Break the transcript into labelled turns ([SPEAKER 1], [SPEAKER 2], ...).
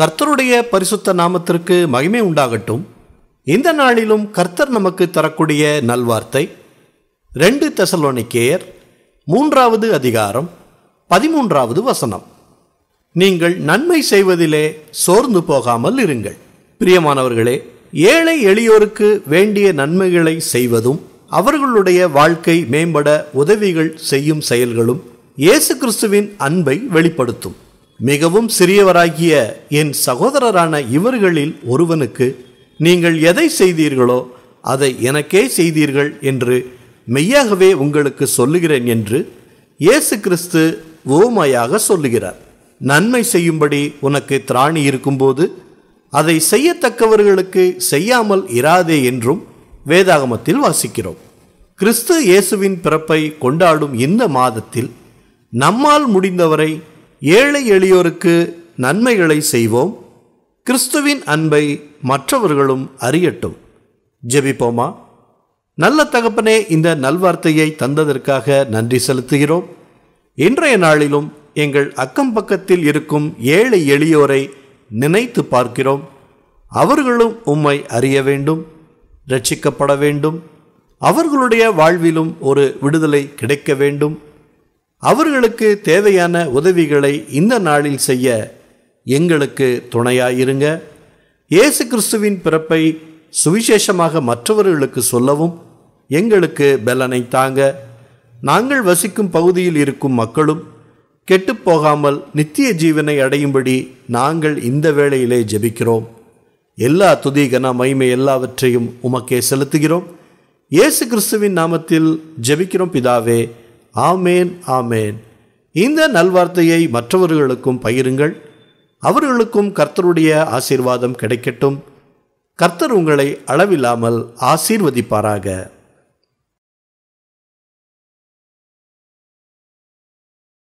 [SPEAKER 1] கர்த்தருடைய பரிசுத்த நாமத்திற்கு மகிமை உண்டாகட்டும் இந்த நாளிலும் கர்த்தர் நமக்கு தரக்கூடிய நல்வார்த்தை ரெண்டு தசலோனிக்கேயர் மூன்றாவது அதிகாரம் பதிமூன்றாவது வசனம் நீங்கள் நன்மை செய்வதிலே சோர்ந்து போகாமல் இருங்கள் பிரியமானவர்களே ஏழை எளியோருக்கு வேண்டிய நன்மைகளை செய்வதும் அவர்களுடைய வாழ்க்கை மேம்பட உதவிகள் செய்யும் செயல்களும் இயேசு கிறிஸ்துவின் அன்பை வெளிப்படுத்தும் மிகவும் சிறியவராகிய என் சகோதரரான இவர்களில் ஒருவனுக்கு நீங்கள் எதை செய்தீர்களோ அதை எனக்கே செய்தீர்கள் என்று மெய்யாகவே உங்களுக்கு சொல்லுகிறேன் என்று இயேசு கிறிஸ்து ஓமையாக சொல்லுகிறார் நன்மை செய்யும்படி உனக்கு திராணி இருக்கும்போது அதை செய்யத்தக்கவர்களுக்கு செய்யாமல் இராதே என்றும் வேதாகமத்தில் வாசிக்கிறோம் கிறிஸ்து இயேசுவின் பிறப்பை கொண்டாடும் இந்த மாதத்தில் நம்மால் முடிந்தவரை ஏழை எளியோருக்கு நன்மைகளை செய்வோம் கிறிஸ்துவின் அன்பை மற்றவர்களும் அறியட்டும் ஜெபிப்போமா நல்ல தகப்பனே இந்த நல்வார்த்தையை தந்ததற்காக நன்றி செலுத்துகிறோம் இன்றைய நாளிலும் எங்கள் அக்கம் பக்கத்தில் இருக்கும் ஏழை எளியோரை நினைத்து பார்க்கிறோம் அவர்களும் உம்மை அறிய வேண்டும் ரட்சிக்கப்பட வேண்டும் அவர்களுடைய வாழ்விலும் ஒரு விடுதலை கிடைக்க வேண்டும் அவர்களுக்கு தேவையான உதவிகளை இந்த நாளில் செய்ய எங்களுக்கு துணையாயிருங்க இயேசு கிறிஸ்துவின் பிறப்பை சுவிசேஷமாக மற்றவர்களுக்கு சொல்லவும் எங்களுக்கு பலனை தாங்க நாங்கள் வசிக்கும் பகுதியில் இருக்கும் மக்களும் கெட்டுப்போகாமல் நித்திய ஜீவனை அடையும்படி நாங்கள் இந்த வேளையிலே ஜெபிக்கிறோம் எல்லா துதிகன மைமை எல்லாவற்றையும் உமக்கே செலுத்துகிறோம் இயேசு கிறிஸ்துவின் நாமத்தில் ஜெபிக்கிறோம் பிதாவே ஆமேன் ஆமேன் இந்த நல்வார்த்தையை மற்றவர்களுக்கும் பகிருங்கள் அவர்களுக்கும் கர்த்தருடைய ஆசீர்வாதம் கிடைக்கட்டும் கர்த்தர் உங்களை அளவில்லாமல் ஆசீர்வதிப்பாராக